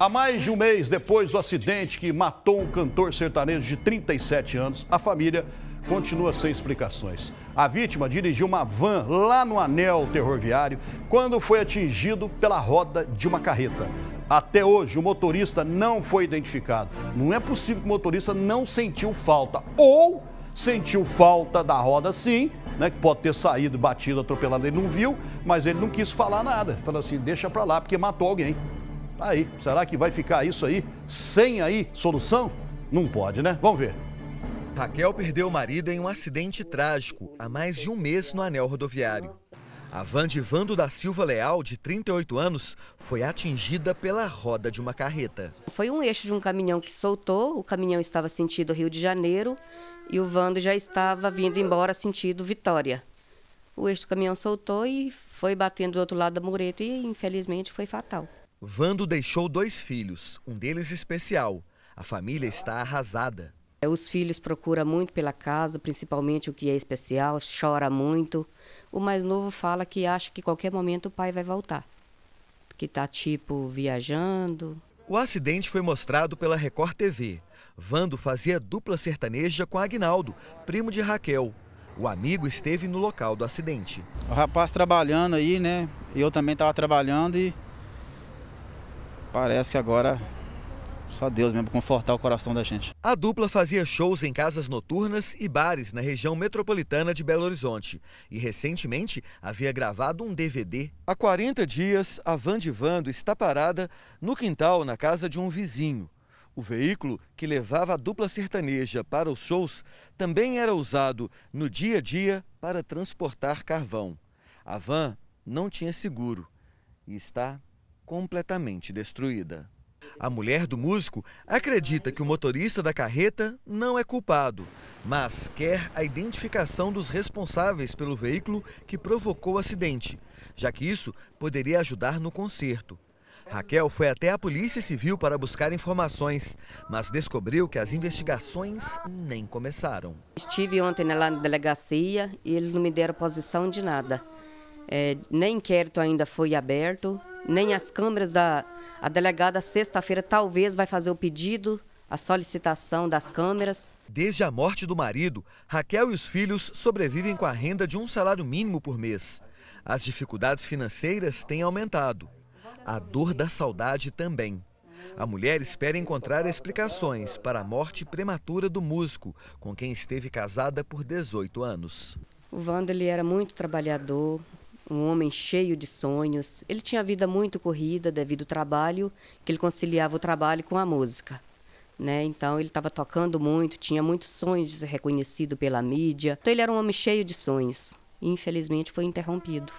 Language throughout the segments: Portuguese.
Há mais de um mês depois do acidente que matou um cantor sertanejo de 37 anos, a família continua sem explicações. A vítima dirigiu uma van lá no anel ferroviário quando foi atingido pela roda de uma carreta. Até hoje, o motorista não foi identificado. Não é possível que o motorista não sentiu falta ou sentiu falta da roda sim, né, que pode ter saído, batido, atropelado, ele não viu, mas ele não quis falar nada. Falou assim, deixa pra lá, porque matou alguém. Aí, será que vai ficar isso aí sem aí solução? Não pode, né? Vamos ver. Raquel perdeu o marido em um acidente trágico há mais de um mês no anel rodoviário. A van de Vando da Silva Leal, de 38 anos, foi atingida pela roda de uma carreta. Foi um eixo de um caminhão que soltou, o caminhão estava sentido Rio de Janeiro e o Vando já estava vindo embora sentido Vitória. O eixo do caminhão soltou e foi batendo do outro lado da mureta e infelizmente foi fatal. Vando deixou dois filhos, um deles especial. A família está arrasada. É, os filhos procuram muito pela casa, principalmente o que é especial, chora muito. O mais novo fala que acha que qualquer momento o pai vai voltar, que está tipo viajando. O acidente foi mostrado pela Record TV. Vando fazia dupla sertaneja com Agnaldo, primo de Raquel. O amigo esteve no local do acidente. O rapaz trabalhando aí, né? Eu também estava trabalhando e parece que agora só Deus mesmo confortar o coração da gente. A dupla fazia shows em casas noturnas e bares na região metropolitana de Belo Horizonte e recentemente havia gravado um DVD. Há 40 dias, a van de Vando está parada no quintal na casa de um vizinho. O veículo que levava a dupla sertaneja para os shows também era usado no dia a dia para transportar carvão. A van não tinha seguro e está completamente destruída. A mulher do músico acredita que o motorista da carreta não é culpado, mas quer a identificação dos responsáveis pelo veículo que provocou o acidente, já que isso poderia ajudar no conserto. Raquel foi até a Polícia Civil para buscar informações, mas descobriu que as investigações nem começaram. Estive ontem lá na delegacia e eles não me deram posição de nada. É, nem inquérito ainda foi aberto, nem as câmeras da a delegada sexta-feira talvez vai fazer o pedido, a solicitação das câmeras. Desde a morte do marido, Raquel e os filhos sobrevivem com a renda de um salário mínimo por mês. As dificuldades financeiras têm aumentado. A dor da saudade também. A mulher espera encontrar explicações para a morte prematura do músico, com quem esteve casada por 18 anos. O Wanda ele era muito trabalhador, um homem cheio de sonhos. Ele tinha a vida muito corrida devido ao trabalho, que ele conciliava o trabalho com a música. Né? Então ele estava tocando muito, tinha muitos sonhos de ser reconhecido pela mídia. Então ele era um homem cheio de sonhos. E, infelizmente foi interrompido.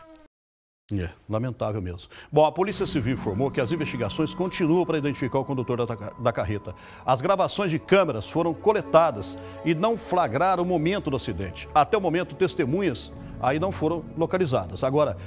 É, lamentável mesmo. Bom, a Polícia Civil informou que as investigações continuam para identificar o condutor da, da carreta. As gravações de câmeras foram coletadas e não flagraram o momento do acidente. Até o momento, testemunhas aí não foram localizadas. Agora,